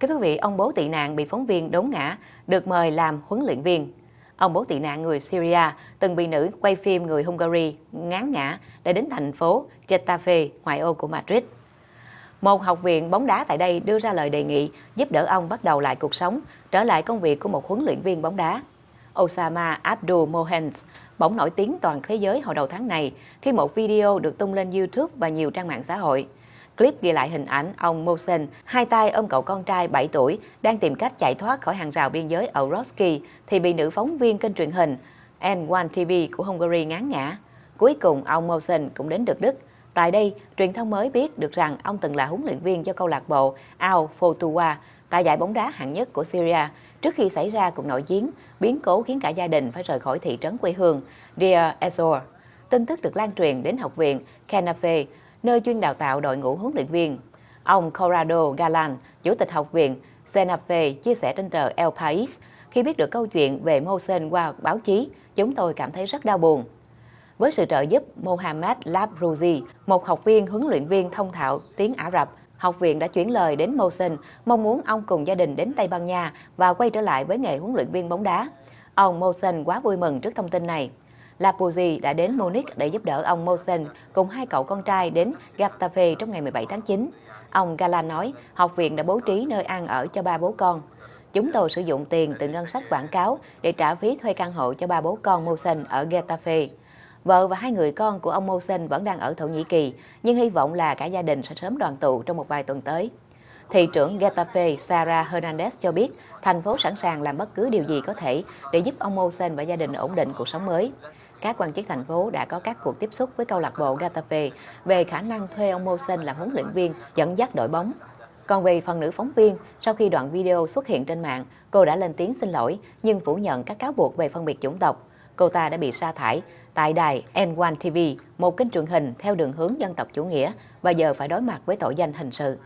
Kính thưa vị, ông bố tị nạn bị phóng viên đốn ngã được mời làm huấn luyện viên. Ông bố tị nạn người Syria từng bị nữ quay phim người Hungary ngán ngã để đến thành phố Getafe, ngoại ô của Madrid. Một học viện bóng đá tại đây đưa ra lời đề nghị giúp đỡ ông bắt đầu lại cuộc sống, trở lại công việc của một huấn luyện viên bóng đá. Osama Abdul Mohens bỗng nổi tiếng toàn thế giới hồi đầu tháng này khi một video được tung lên YouTube và nhiều trang mạng xã hội. Clip ghi lại hình ảnh ông Mosen, hai tay ôm cậu con trai 7 tuổi, đang tìm cách chạy thoát khỏi hàng rào biên giới ở Roski thì bị nữ phóng viên kênh truyền hình N1 TV của Hungary ngán ngã. Cuối cùng, ông Mosen cũng đến được Đức. Tại đây, truyền thông mới biết được rằng ông từng là huấn luyện viên cho câu lạc bộ Al Fotua tại giải bóng đá hạng nhất của Syria trước khi xảy ra cuộc nội chiến, biến cố khiến cả gia đình phải rời khỏi thị trấn quê hương Deir Ezor. Tin tức được lan truyền đến học viện Canafe, nơi chuyên đào tạo đội ngũ huấn luyện viên. Ông Corrado Galan, Chủ tịch Học viện Senafe, chia sẻ trên tờ El País, khi biết được câu chuyện về Mohsen qua báo chí, chúng tôi cảm thấy rất đau buồn. Với sự trợ giúp Mohamed Labrouzi, một học viên huấn luyện viên thông thạo tiếng Ả Rập, học viện đã chuyển lời đến Mohsen, mong muốn ông cùng gia đình đến Tây Ban Nha và quay trở lại với nghề huấn luyện viên bóng đá. Ông Mohsen quá vui mừng trước thông tin này. Lapuzzi đã đến Munich để giúp đỡ ông Mosen cùng hai cậu con trai đến Getafe trong ngày 17 tháng 9. Ông Gala nói, học viện đã bố trí nơi ăn ở cho ba bố con. Chúng tôi sử dụng tiền từ ngân sách quảng cáo để trả phí thuê căn hộ cho ba bố con Mosen ở Getafe. Vợ và hai người con của ông Mosen vẫn đang ở Thổ Nhĩ Kỳ, nhưng hy vọng là cả gia đình sẽ sớm đoàn tụ trong một vài tuần tới. Thị trưởng Getafe Sara Hernandez cho biết thành phố sẵn sàng làm bất cứ điều gì có thể để giúp ông Mosen và gia đình ổn định cuộc sống mới các quan chức thành phố đã có các cuộc tiếp xúc với câu lạc bộ Getafe về khả năng thuê ông Mosen làm huấn luyện viên dẫn dắt đội bóng. Còn về phần nữ phóng viên, sau khi đoạn video xuất hiện trên mạng, cô đã lên tiếng xin lỗi nhưng phủ nhận các cáo buộc về phân biệt chủng tộc. Cô ta đã bị sa thải tại đài N1 TV, một kênh truyền hình theo đường hướng dân tộc chủ nghĩa và giờ phải đối mặt với tội danh hình sự.